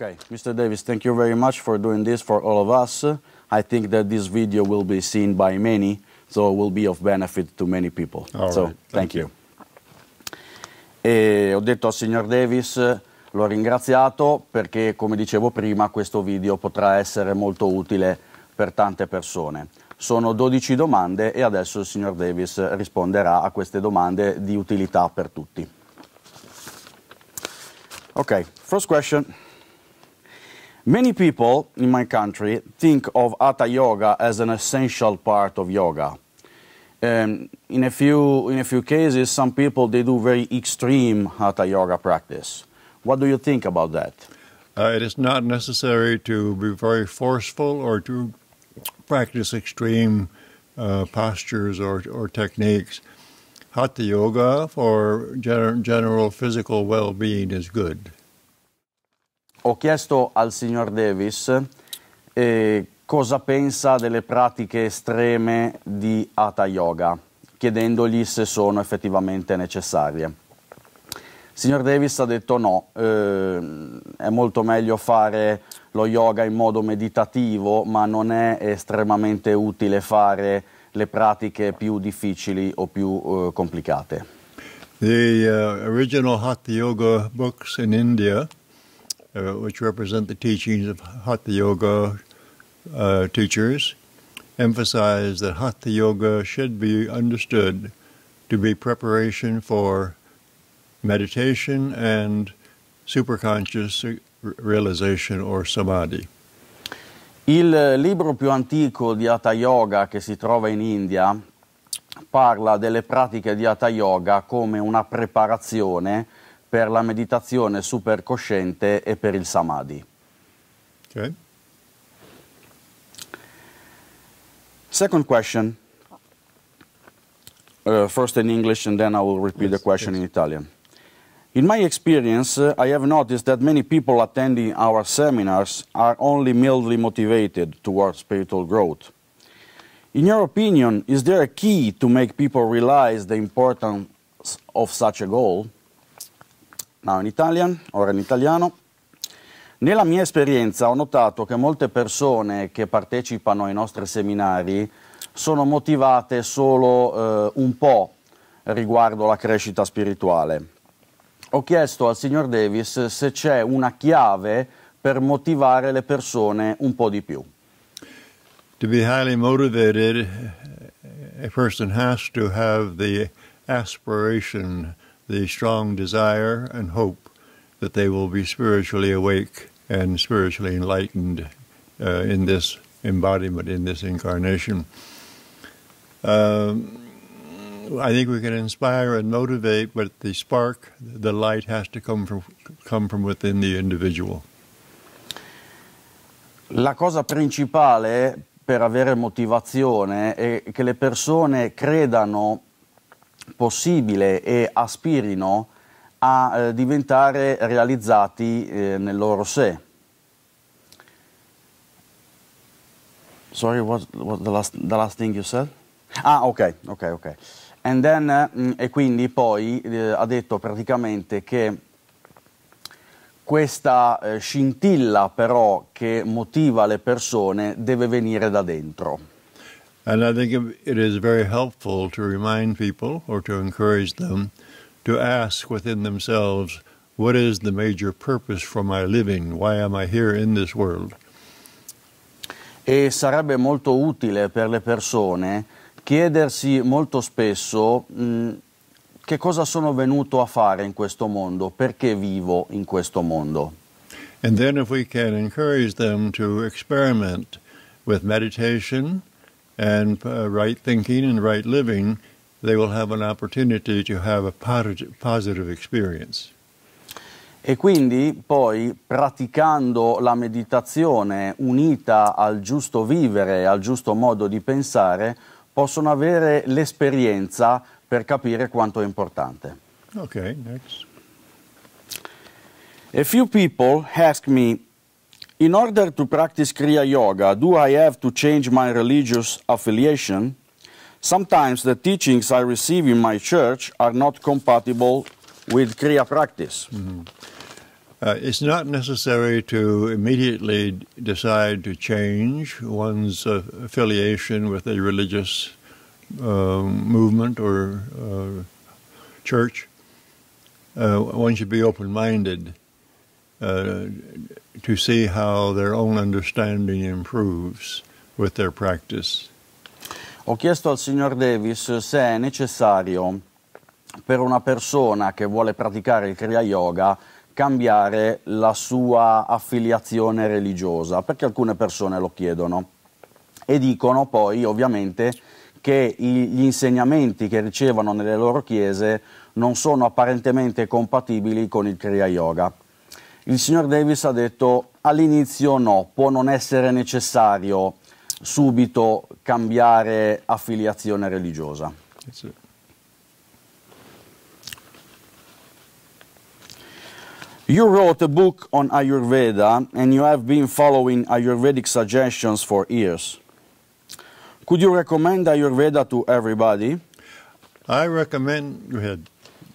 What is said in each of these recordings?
Okay, Mr. Davis, thank you very much for doing this for all of us. I think that this video will be seen by many, so it will be of benefit to many people. All so, right. thank, thank you. you. ho detto al signor Davis, l'ho ringraziato perché, come dicevo prima, questo video potrà essere molto utile per tante persone. Sono 12 domande e adesso il signor Davis risponderà a queste domande di utilità per tutti. Okay, first question. Many people in my country think of Hatha Yoga as an essential part of yoga. Um, in, a few, in a few cases, some people, they do very extreme Hatha Yoga practice. What do you think about that? Uh, it is not necessary to be very forceful or to practice extreme uh, postures or, or techniques. Hatha yoga for gen general physical well being is good. ho chiesto al signor Davis eh, cosa pensa delle pratiche estreme di Hatha Yoga, chiedendogli se sono effettivamente necessarie. Signor Davis ha detto no, eh, è molto meglio fare lo yoga in modo meditativo, ma non è estremamente utile fare le pratiche più difficili o più eh, complicate. The uh, original Hatha Yoga books in India Uh, which represent the teachings of Hatha Yoga uh, teachers, emphasize that Hatha Yoga should be understood to be preparation for meditation and superconscious realization or samadhi. Il eh, libro più antico di Hatha Yoga che si trova in India parla delle pratiche di Hatha Yoga come una preparazione per la meditazione supercosciente e per il samadhi. Second question. Uh, first in English and then I will repeat yes, the question yes. in Italian. In my experience, uh, I have noticed that many people attending our seminars are only mildly motivated towards spiritual growth. In your opinion, is there a key to make people realize the importance of such a goal? Now in Italian, ora in italiano. Nella mia esperienza ho notato che molte persone che partecipano ai nostri seminari sono motivate solo eh, un po' riguardo la crescita spirituale. Ho chiesto al signor Davis se c'è una chiave per motivare le persone un po' di più. To be highly motivated, a person has to have the aspiration the strong desire and hope that they will be spiritually awake and spiritually enlightened uh, in this embodiment, in this incarnation. Um, I think we can inspire and motivate, but the spark, the light, has to come from, come from within the individual. La cosa principale per avere motivazione è che le persone credano possibile e aspirino a eh, diventare realizzati eh, nel loro sé. Sorry, what, what the, last, the last thing you said? Ah, ok, ok, ok. Then, eh, e quindi poi eh, ha detto praticamente che questa eh, scintilla però che motiva le persone deve venire da dentro. And I think it is very helpful to remind people or to encourage them to ask within themselves, what is the major purpose for my living? Why am I here in this world? E sarebbe molto utile per le persone chiedersi molto spesso mh, mm, che cosa sono venuto a fare in questo mondo, perché vivo in questo mondo. And then if we can encourage them to experiment with meditation, and uh, right thinking and right living, they will have an opportunity to have a positive experience. E quindi poi praticando la meditazione unita al giusto vivere, al giusto modo di pensare, possono avere l'esperienza per capire quanto è importante. Ok, next. A few people ask me In order to practice Kriya Yoga, do I have to change my religious affiliation? Sometimes the teachings I receive in my church are not compatible with Kriya practice. Mm -hmm. uh, it's not necessary to immediately decide to change one's uh, affiliation with a religious uh, movement or uh, church. Uh, one should be open minded. Uh, to see how their own understanding improves with their practice. Ho chiesto al signor Davis se è necessario per una persona che vuole praticare il Kriya Yoga cambiare la sua affiliazione religiosa, perché alcune persone lo chiedono e dicono poi ovviamente che gli insegnamenti che ricevono nelle loro chiese non sono apparentemente compatibili con il Kriya Yoga. Il signor Davis ha detto all'inizio no, può non essere necessario subito cambiare affiliazione religiosa. You wrote a book on Ayurveda and you have been following Ayurvedic suggestions for years. Could you recommend Ayurveda to everybody? I recommend, go ahead.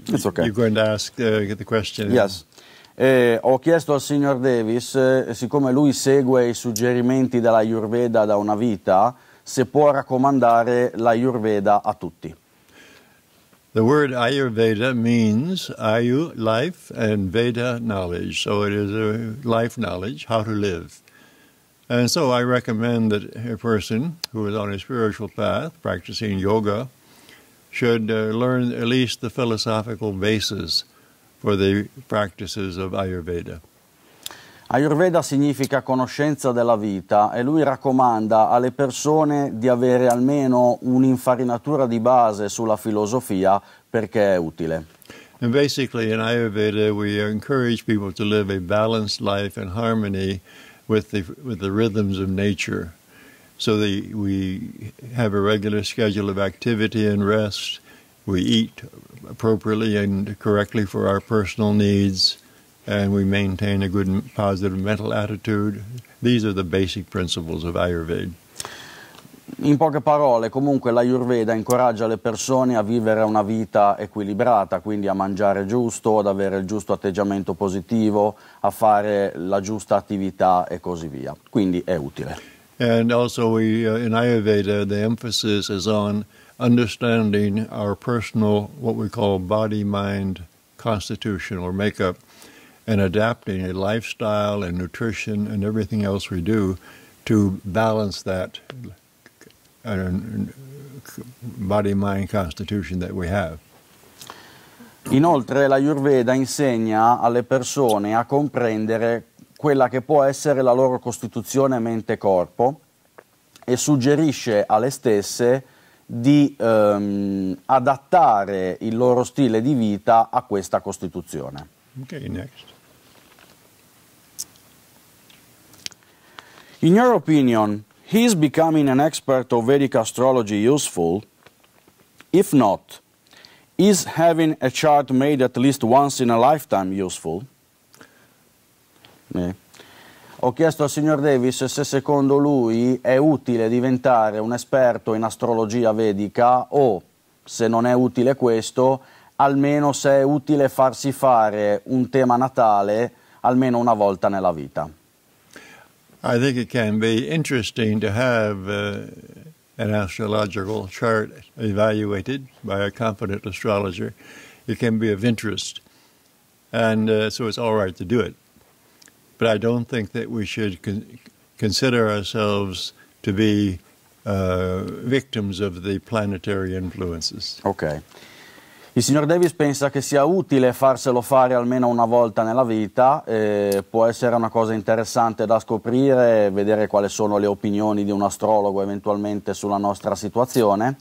It's okay. You're going to ask uh, the question. Yes. Eh, ho chiesto al signor Davis, eh, siccome lui segue i suggerimenti della Ayurveda da una vita, se può raccomandare la l'Ayurveda a tutti. The word Ayurveda means Ayu, life, and Veda, knowledge. So it is a life knowledge, how to live. And so I recommend that a person who is on a spiritual path, practicing yoga, should uh, learn at least the philosophical basis for the practices of Ayurveda. Ayurveda significa conoscenza della vita e lui raccomanda alle persone di avere almeno un'infarinatura di base sulla filosofia perché è utile. And basically in Ayurveda we encourage people to live a balanced life in harmony with the, with the rhythms of nature. So that we have a regular schedule of activity and rest we eat appropriately and correctly for our personal needs, and we maintain a good positive mental attitude. These are the basic principles of Ayurveda. In poche parole, comunque l'Ayurveda incoraggia le persone a vivere una vita equilibrata, quindi a mangiare giusto, ad avere il giusto atteggiamento positivo, a fare la giusta attività e così via. Quindi è utile. And also we, uh, in Ayurveda the emphasis is on understanding our personal, what we call body mind constitution or makeup, and adapting a lifestyle and nutrition and everything else we do to balance that uh, body mind constitution that we have. Inoltre la Yurveda insegna alle persone a comprendere quella che può essere la loro costituzione mente-corpo e suggerisce alle stesse di ehm, adattare il loro stile di vita a questa Costituzione. Okay, next. In your opinion, is becoming an expert of Vedic astrology useful? If not, is having a chart made at least once in a lifetime useful? Ne. Ho chiesto al signor Davis se secondo lui è utile diventare un esperto in astrologia vedica o, se non è utile questo, almeno se è utile farsi fare un tema natale almeno una volta nella vita. I think it can be interesting to have uh, an astrological chart evaluated by a competent astrologer. It can be of interest. And uh, so it's all right to do it but I don't think that we should con- consider ourselves to be uh, victims of the planetary influences. Ok. Il signor Davis pensa che sia utile farselo fare almeno una volta nella vita, eh, può essere una cosa interessante da scoprire, vedere quali sono le opinioni di un astrologo eventualmente sulla nostra situazione,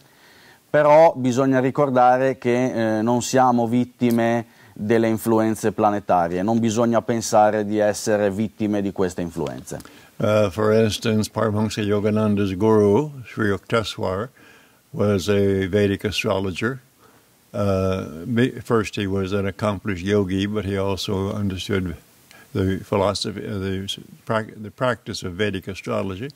però bisogna ricordare che eh, non siamo vittime delle influenze planetarie, non bisogna pensare di essere vittime di queste influenze. Uh, for instance, Paramahansa Yogananda's guru, Sri Yukteswar, was a Vedic astrologer. Uh, first, he was an accomplished yogi, but he also understood the philosophy, uh, the, the practice of Vedic astrology,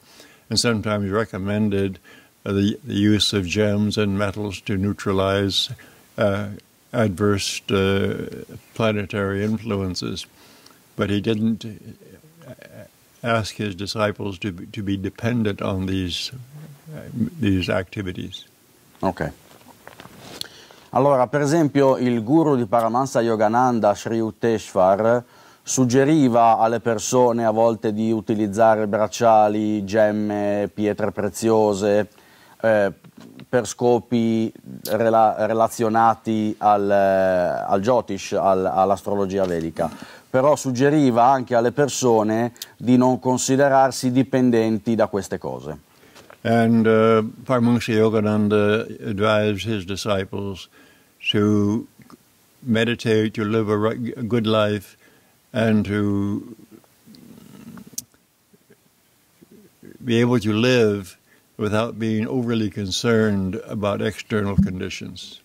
and sometimes recommended the, the use of gems and metals to neutralize uh, adverse uh, planetary influences. But he didn't uh, uh, ask his disciples to be, to be dependent on these, these activities. Okay. Allora, per esempio, il guru di Paramahansa Yogananda, Sri Uteshwar, suggeriva alle persone a volte di utilizzare bracciali, gemme, pietre preziose, eh, per scopi rela- relazionati al, eh, al Jyotish, al, all'astrologia vedica, però suggeriva anche alle persone di non considerarsi dipendenti da queste cose. And uh, Paramahansa Yogananda uh, advised his disciples to meditate, to live a, right, a good life, and to be able to live without being overly concerned about external conditions.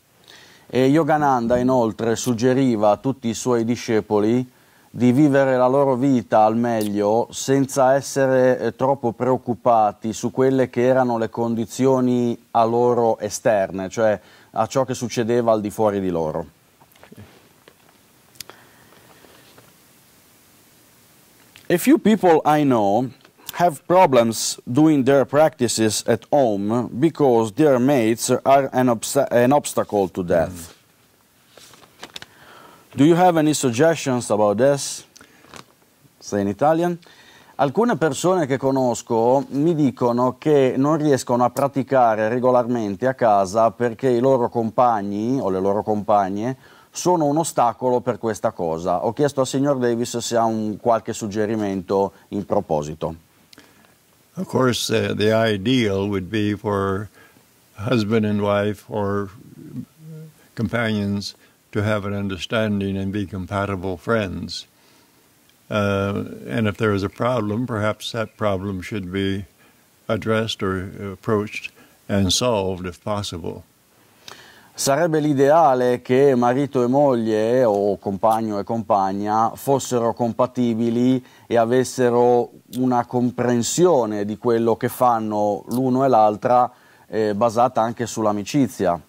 E Yogananda inoltre suggeriva a tutti i suoi discepoli di vivere la loro vita al meglio senza essere eh, troppo preoccupati su quelle che erano le condizioni a loro esterne, cioè a ciò che succedeva al di fuori di loro. A few people I know have problems doing their practices at home because their mates are an, obst an obstacle to death. Mm. Do you have any suggestions about this? Say in Italian. Alcune persone che conosco mi dicono che non riescono a praticare regolarmente a casa perché i loro compagni o le loro compagne sono un ostacolo per questa cosa. Ho chiesto al signor Davis se ha un qualche suggerimento in proposito. Of course, uh, the ideal would be for husband and wife or companions to have an understanding and be compatible friends. Uh, and if there is a problem, perhaps that problem should be addressed or approached and solved if possible. Sarebbe l'ideale che marito e moglie o compagno e compagna fossero compatibili e avessero una comprensione di quello che fanno l'uno e l'altra eh, basata anche sull'amicizia.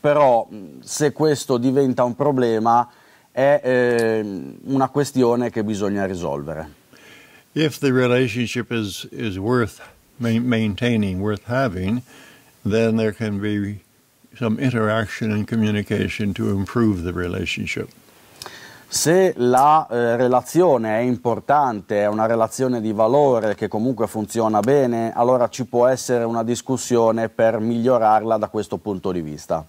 Però se questo diventa un problema è eh, una questione che bisogna risolvere. If the relationship is, is worth maintaining, worth having, then there can be some interaction and communication to improve the relationship. Se la eh, relazione è importante, è una relazione di valore che comunque funziona bene, allora ci può essere una discussione per migliorarla da questo punto di vista.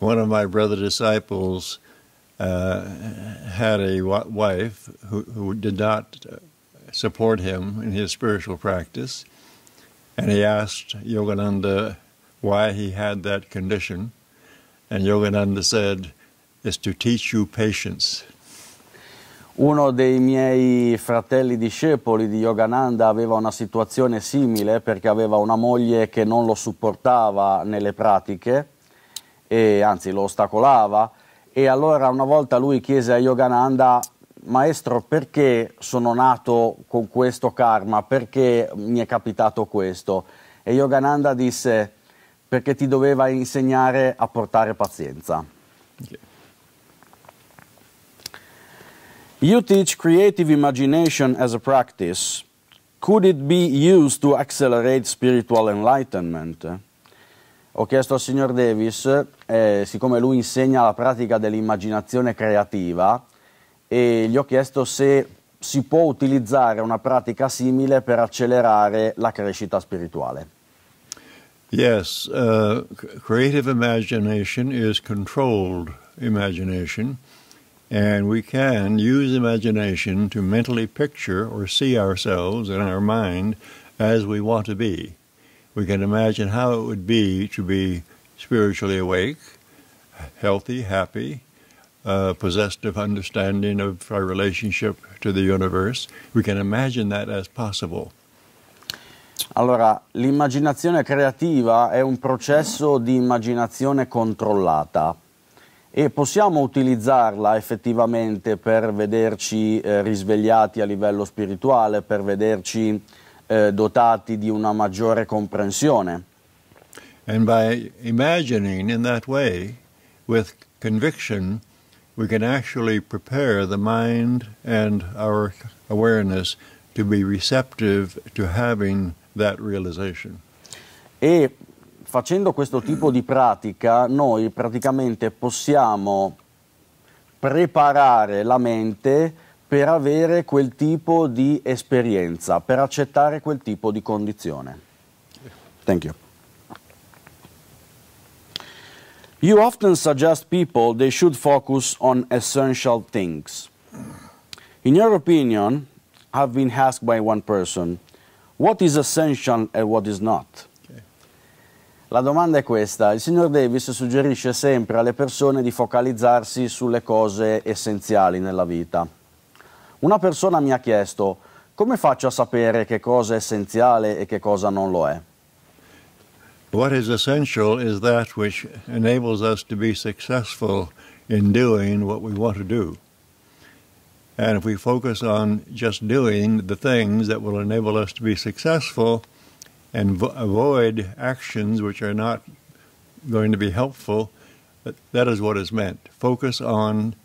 One of my brother disciples uh, had a wife who, who did not uh, support him in his spiritual practice, and he asked Yogananda why he had that condition. And Yogananda said, is to teach you patience. Uno dei miei fratelli discepoli di Yogananda aveva una situazione simile perché aveva una moglie che non lo supportava nelle pratiche, e, anzi lo ostacolava, e allora una volta lui chiese a Yogananda, maestro perché sono nato con questo karma, perché mi è capitato questo? E Yogananda disse, perché ti doveva insegnare a portare pazienza. Okay. You teach creative imagination as a practice. Could it be used to accelerate spiritual enlightenment? Ho chiesto al signor Davis, eh, siccome lui insegna la pratica dell'immaginazione creativa, e gli ho chiesto se si può utilizzare una pratica simile per accelerare la crescita spirituale. Yes, uh, creative imagination is controlled imagination, and we can use imagination to mentally picture or see ourselves in our mind as we want to be. We can imagine how it would be to be spiritually awake, healthy, happy, uh, possessed of understanding of our relationship to the universe. We can imagine that as possible. Allora, l'immaginazione creativa è un processo di immaginazione controllata e possiamo utilizzarla effettivamente per vederci eh, risvegliati a livello spirituale, per vederci eh, dotati di una maggiore comprensione. And by imagining in that way, with conviction, we can actually prepare the mind and our awareness to be receptive to having e facendo questo tipo di pratica noi praticamente possiamo preparare la mente per avere quel tipo di esperienza, per accettare quel tipo di condizione. Thank you. You often suggest people they should focus on essential things. In your opinion, I've been asked by one person, what is essential and what is not. La domanda è questa, il signor Davis suggerisce sempre alle persone di focalizzarsi sulle cose essenziali nella vita. Una persona mi ha chiesto come faccio a sapere che cosa è essenziale e che cosa non lo è? What is essential is that which enables us to be successful in doing what we want to do. And if we focus on just doing the things that will enable us to be successful and avoid actions which are not going to be helpful, that is what is meant. Focus on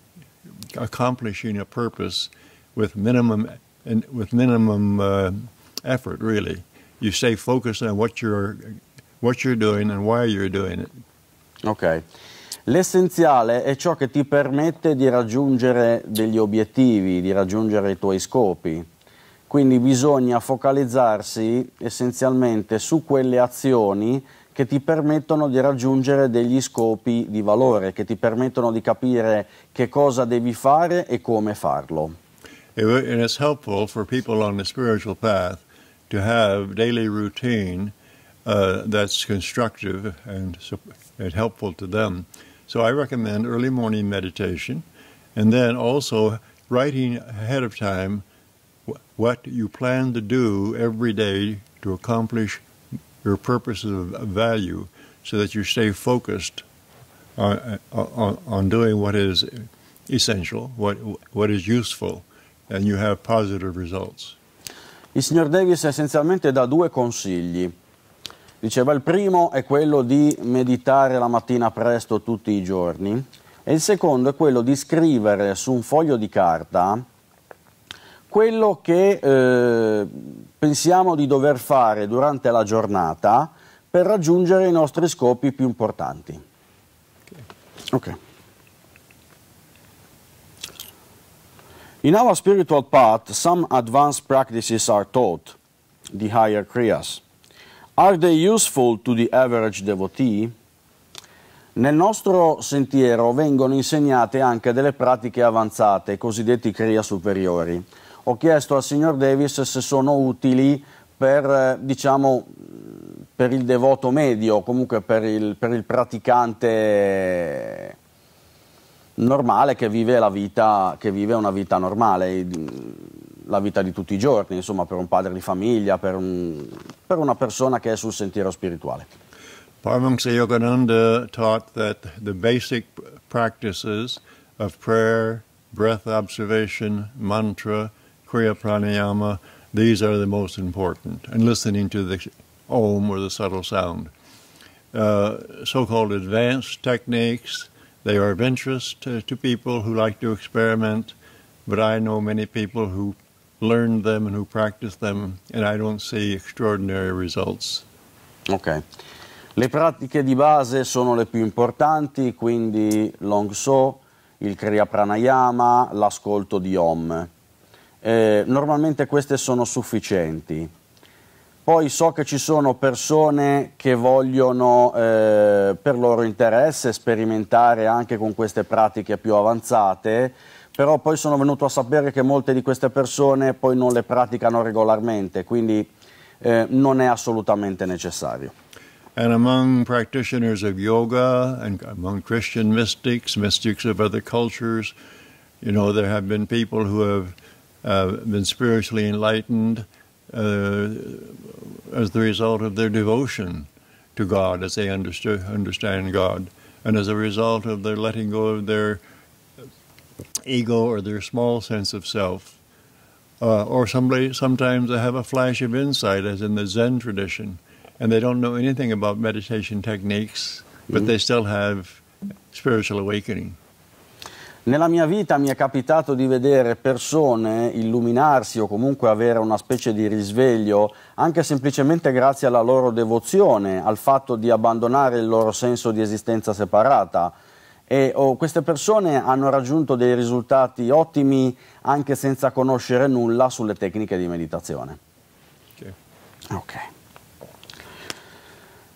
accomplishing a purpose with minimum and with minimum uh, effort. Really, you stay focused on what you're what you're doing and why you're doing it. Okay. L'essenziale è ciò che ti permette di raggiungere degli obiettivi, di raggiungere i tuoi scopi. Quindi bisogna focalizzarsi essenzialmente su quelle azioni che ti permettono di raggiungere degli scopi di valore, che ti permettono di capire che cosa devi fare e come farlo. And it's helpful for people on the spiritual path to have daily routine uh, that's constructive and, and helpful to them. So I recommend early morning meditation and then also writing ahead of time what you plan to do every day to accomplish your purposes of value so that you stay focused on, on, on doing what is essential, what, what is useful, and you have positive results. Il signor Davis essenzialmente dà due consigli. Diceva il primo è quello di meditare la mattina presto tutti i giorni e il secondo è quello di scrivere su un foglio di carta quello che eh, pensiamo di dover fare durante la giornata per raggiungere i nostri scopi più importanti. Ok. In our spiritual path, some advanced practices are taught, the higher kriyas. Are they useful to the average devotee? Nel nostro sentiero vengono insegnate anche delle pratiche avanzate, cosiddetti Kriya superiori. Ho chiesto al signor Davis se sono utili per, eh, diciamo, per il devoto medio, comunque per il, per il praticante normale che vive, vita, che vive una vita normale la vita di tutti i giorni, insomma, per un padre di famiglia, per, un, per una persona che è sul sentiero spirituale. Paramahansa Yogananda taught that the basic practices of prayer, breath observation, mantra, kriya pranayama, these are the most important, and listening to the om or the subtle sound. Uh, so-called advanced techniques, they are of interest to, to people who like to experiment, but I know many people who learned them and who practiced them, and I don't see extraordinary results. Ok. Le pratiche di base sono le più importanti, quindi Long So, il Kriya Pranayama, l'ascolto di Om. Eh, normalmente queste sono sufficienti. Poi so che ci sono persone che vogliono eh, per loro interesse sperimentare anche con queste pratiche più avanzate, però poi sono venuto a sapere che molte di queste persone poi non le praticano regolarmente, quindi eh, non è assolutamente necessario. And among practitioners of yoga and among Christian mystics, mystics of other cultures, you know, there have been people who have uh, been spiritually enlightened uh, as the result of their devotion to God, as they understand God, and as a result of their letting go of their ego or their small sense of self. Uh, or somebody, sometimes they have a flash of insight, as in the Zen tradition, and they don't know anything about meditation techniques, but mm-hmm. they still have spiritual awakening. Nella mia vita mi è capitato di vedere persone illuminarsi o comunque avere una specie di risveglio anche semplicemente grazie alla loro devozione, al fatto di abbandonare il loro senso di esistenza separata, e oh, queste persone hanno raggiunto dei risultati ottimi anche senza conoscere nulla sulle tecniche di meditazione. Okay. okay.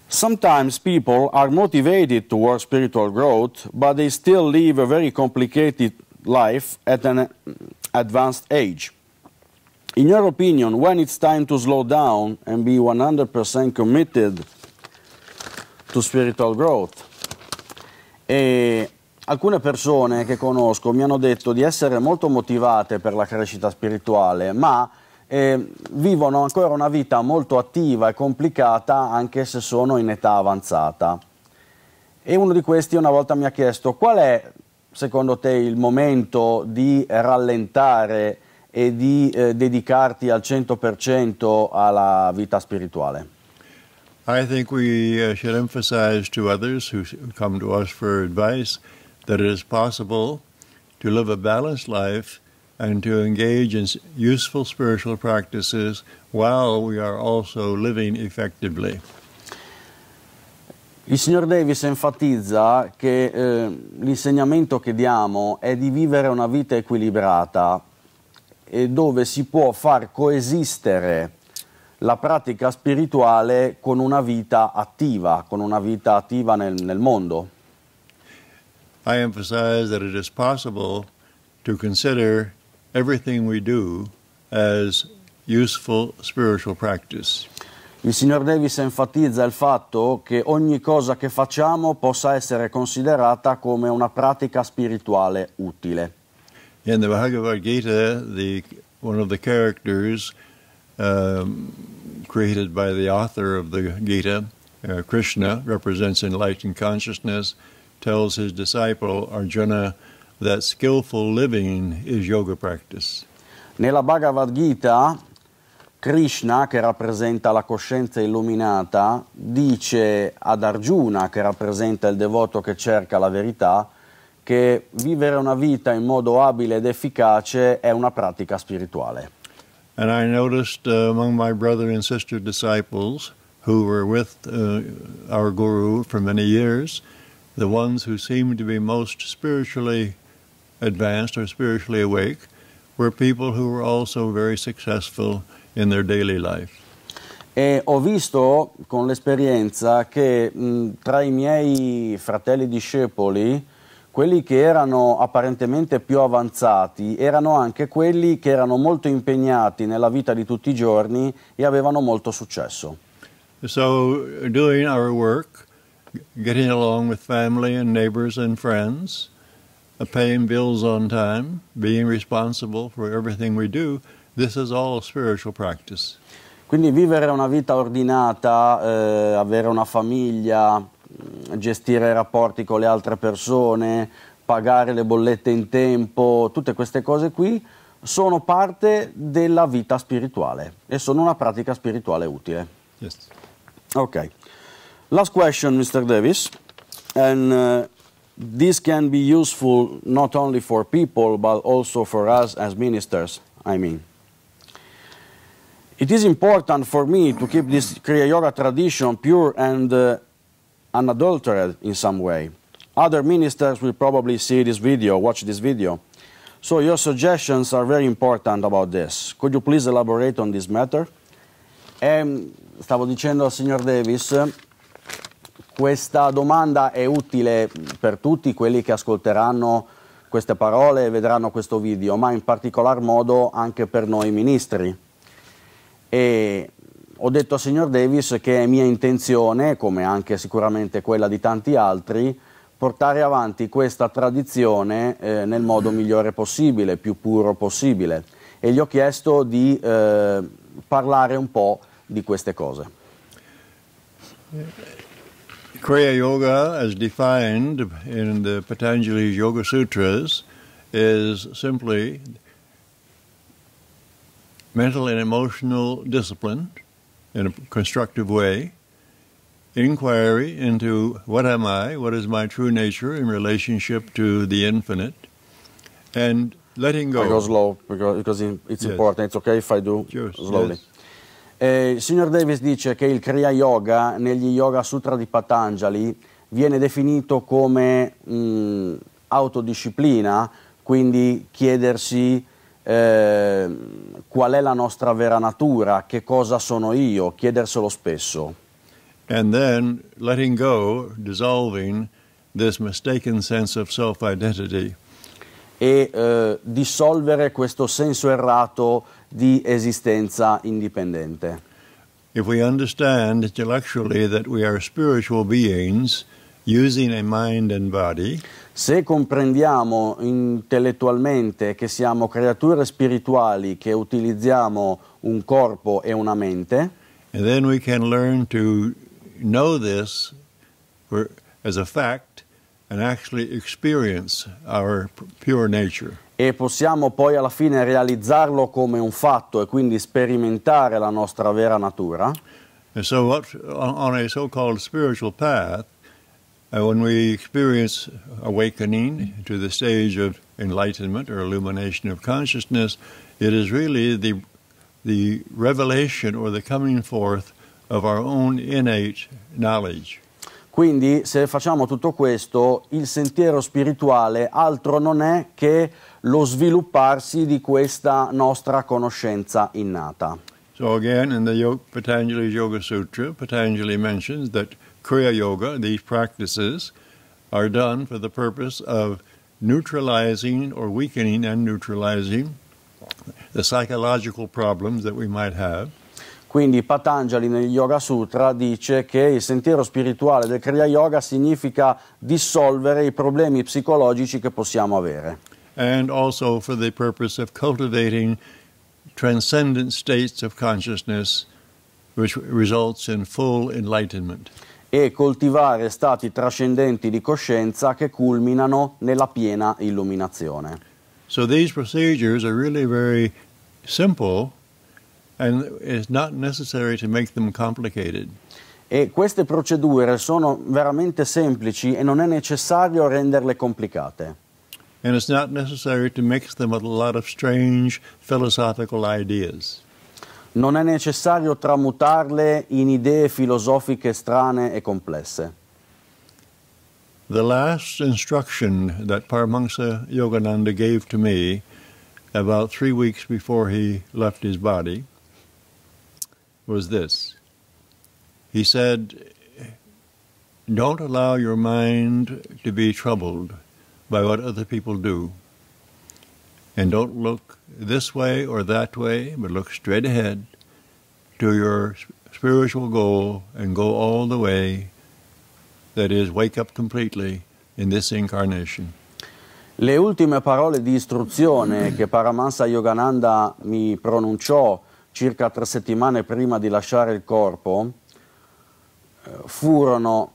Sometimes people are motivated towards spiritual growth, but they still live a very complicated life at an advanced age. In your opinion, when it's time to slow down and be 100% committed to spiritual growth? e alcune persone che conosco mi hanno detto di essere molto motivate per la crescita spirituale, ma eh, vivono ancora una vita molto attiva e complicata anche se sono in età avanzata. E uno di questi una volta mi ha chiesto qual è secondo te il momento di rallentare e di eh, dedicarti al 100% alla vita spirituale? I think we uh, should emphasize to others who come to us for advice that it is possible to live a balanced life and to engage in useful spiritual practices while we are also living effectively. Il signor Davis enfatizza che eh, l'insegnamento che diamo è di vivere una vita equilibrata e dove si può far coesistere la pratica spirituale con una vita attiva, con una vita attiva nel, nel mondo. I emphasize that it is possible to consider everything we do as useful spiritual practice. Il signor Davis enfatizza il fatto che ogni cosa che facciamo possa essere considerata come una pratica spirituale utile. In the Bhagavad Gita, the, one of the characters Um, created by the author of the Gita, uh, Krishna, represents enlightened consciousness, tells his disciple Arjuna that skillful living is yoga practice. Nella Bhagavad Gita, Krishna, che rappresenta la coscienza illuminata, dice ad Arjuna, che rappresenta il devoto che cerca la verità, che vivere una vita in modo abile ed efficace è una pratica spirituale. And I noticed uh, among my brother and sister disciples who were with uh, our guru for many years, the ones who seemed to be most spiritually advanced or spiritually awake were people who were also very successful in their daily life. E ho visto con l'esperienza che mh, tra i miei fratelli discepoli quelli che erano apparentemente più avanzati erano anche quelli che erano molto impegnati nella vita di tutti i giorni e avevano molto successo. So doing our work, getting along with family and neighbors and friends, uh, paying bills on time, being responsible for everything we do, this is all spiritual practice. Quindi vivere una vita ordinata, eh, avere una famiglia, Mm, gestire i rapporti con le altre persone, pagare le bollette in tempo, tutte queste cose qui sono parte della vita spirituale e sono una pratica spirituale utile. Yes. Okay. Last question, Mr. Davis, and uh, this can be useful not only for people but also for us as ministers. I mean, it is important for me to keep this Kriya Yoga tradition pure and uh, unadulterated in some way. Other ministers will probably see this video, watch this video. So your suggestions are very important about this. Could you please elaborate on this matter? E, ehm, stavo dicendo al signor Davis, questa domanda è utile per tutti quelli che ascolteranno queste parole e vedranno questo video, ma in particolar modo anche per noi ministri. E ho detto al signor Davis che è mia intenzione, come anche sicuramente quella di tanti altri, portare avanti questa tradizione eh, nel modo migliore possibile, più puro possibile. E gli ho chiesto di eh, parlare un po' di queste cose. Kriya Yoga, as defined in the Patanjali's Yoga Sutras, is simply mental and emotional discipline. in a constructive way, inquiry into what am I, what is my true nature in relationship to the infinite, and letting go. I go slow because, because it's yes. important. It's okay if I do Just, slowly. Yes. Eh, il signor Davis dice che il Kriya Yoga negli Yoga Sutra di Patanjali viene definito come mh, mm, autodisciplina, quindi chiedersi Ehm, qual è la nostra vera natura, che cosa sono io, chiederselo spesso. And then letting go, dissolving this mistaken sense of self-identity. E eh, dissolvere questo senso errato di esistenza indipendente. If we understand intellectually that we are spiritual beings using a mind and body, se comprendiamo intellettualmente che siamo creature spirituali che utilizziamo un corpo e una mente, and then we can learn to know this for, as a fact and actually experience our pure nature. E possiamo poi alla fine realizzarlo come un fatto e quindi sperimentare la nostra vera natura. And so what, on a so-called spiritual path And uh, when we experience awakening to the stage of enlightenment or illumination of consciousness, it is really the, the revelation or the coming forth of our own innate knowledge. Quindi, se facciamo tutto questo, il sentiero spirituale altro non è che lo svilupparsi di questa nostra conoscenza innata. So again, in the Patanjali Yoga Sutra, Patanjali mentions that Kriya Yoga, these practices, are done for the purpose of neutralizing or weakening and neutralizing the psychological problems that we might have. Quindi Patanjali nel Yoga Sutra dice che il sentiero spirituale del Kriya Yoga significa dissolvere i problemi psicologici che possiamo avere. And also for the purpose of cultivating transcendent states of consciousness which results in full enlightenment. e coltivare stati trascendenti di coscienza che culminano nella piena illuminazione. So these procedures are really very simple and it's not necessary to make them complicated. E queste procedure sono veramente semplici e non è necessario renderle complicate. And it's not necessary to mix them with a lot of strange philosophical ideas. non è necessario tramutarle in idee filosofiche strane e complesse. The last instruction that Paramahansa Yogananda gave to me about three weeks before he left his body was this. He said, Don't allow your mind to be troubled by what other people do, and don't look this way or that way, but look straight ahead to your spiritual goal and go all the way. That is, wake up completely in this incarnation. Le ultime parole di istruzione che Paramahansa Yogananda mi pronunciò circa tre settimane prima di lasciare il corpo eh, furono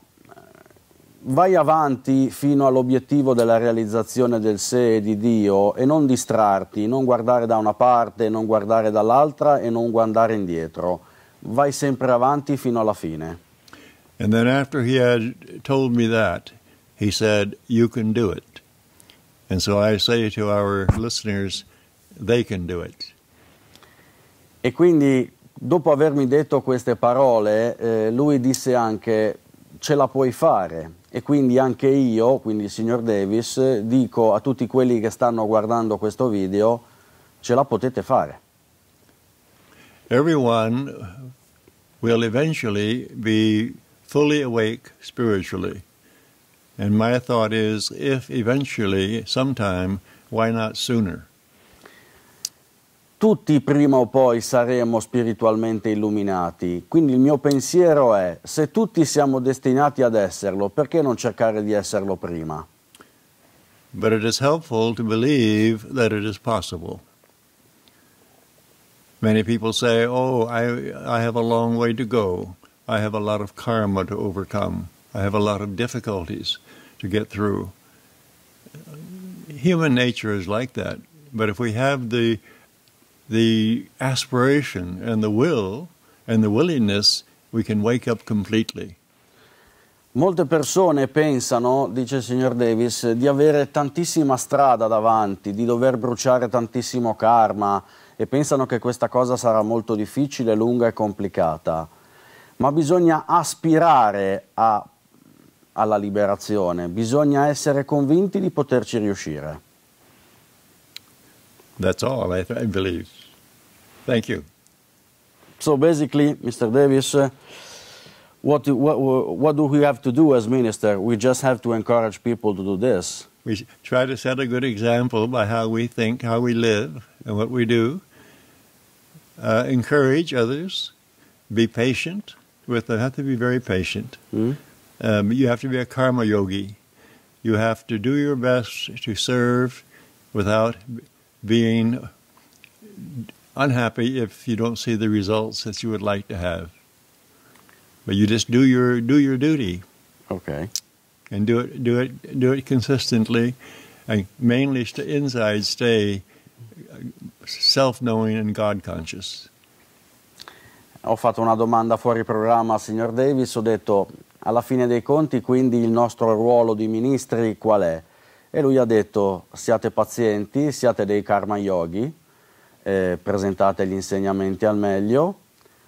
vai avanti fino all'obiettivo della realizzazione del sé e di Dio e non distrarti, non guardare da una parte, non guardare dall'altra e non guardare indietro. Vai sempre avanti fino alla fine. And then after he had told me that, he said, you can do it. And so I say to our listeners, they can do it. E quindi dopo avermi detto queste parole, eh, lui disse anche ce la puoi fare e quindi anche io, quindi il signor Davis, dico a tutti quelli che stanno guardando questo video, ce la potete fare. Everyone will eventually be fully awake spiritually. And my thought is if eventually, sometime, why not sooner? tutti prima o poi saremo spiritualmente illuminati, quindi il mio pensiero è se tutti siamo destinati ad esserlo, perché non cercare di esserlo prima? But it is helpful to believe that it is possible. Many people say, Oh, I, I have a long way to go. I have a lot of karma to overcome. I have a lot of difficulties to get through. Human nature is like that. But if we have the the aspiration and the will and the willingness, we can wake up completely. Molte persone pensano, dice il signor Davis, di avere tantissima strada davanti, di dover bruciare tantissimo karma e pensano che questa cosa sarà molto difficile, lunga e complicata. Ma bisogna aspirare a, alla liberazione, bisogna essere convinti di poterci riuscire. That's all, I, I believe. Thank you. So basically, Mr. Davis, uh, what, do, what, what do we have to do as minister? We just have to encourage people to do this. We try to set a good example by how we think, how we live, and what we do. Uh, encourage others. Be patient. With them, have to be very patient. Mm. Um, you have to be a karma yogi. You have to do your best to serve without being unhappy if you don't see the results that you would like to have. But you just do your do your duty. Okay. And do it do it do it consistently, and mainly st- inside stay self-knowing and God conscious. Ho fatto una domanda fuori programma al signor Davis, ho detto alla fine dei conti quindi il nostro ruolo di ministri qual è? e lui ha detto siate pazienti, siate dei karma yogi, eh, presentate gli insegnamenti al meglio,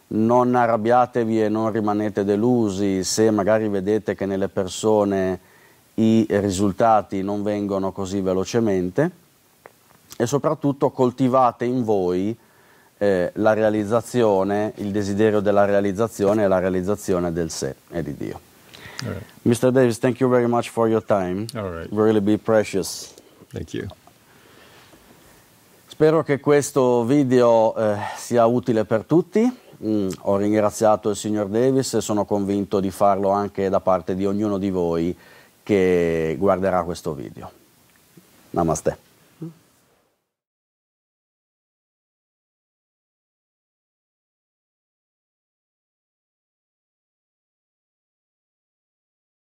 non arrabbiatevi e non rimanete delusi se magari vedete che nelle persone i risultati non vengono così velocemente e soprattutto coltivate in voi eh, la realizzazione, il desiderio della realizzazione e la realizzazione del sé e di Dio right. Mr. Davis, thank you very much for your time. All right. Really be precious. Thank you. Spero che questo video eh, sia utile per tutti. Mm, ho ringraziato il signor Davis e sono convinto di farlo anche da parte di ognuno di voi che guarderà questo video. Namaste.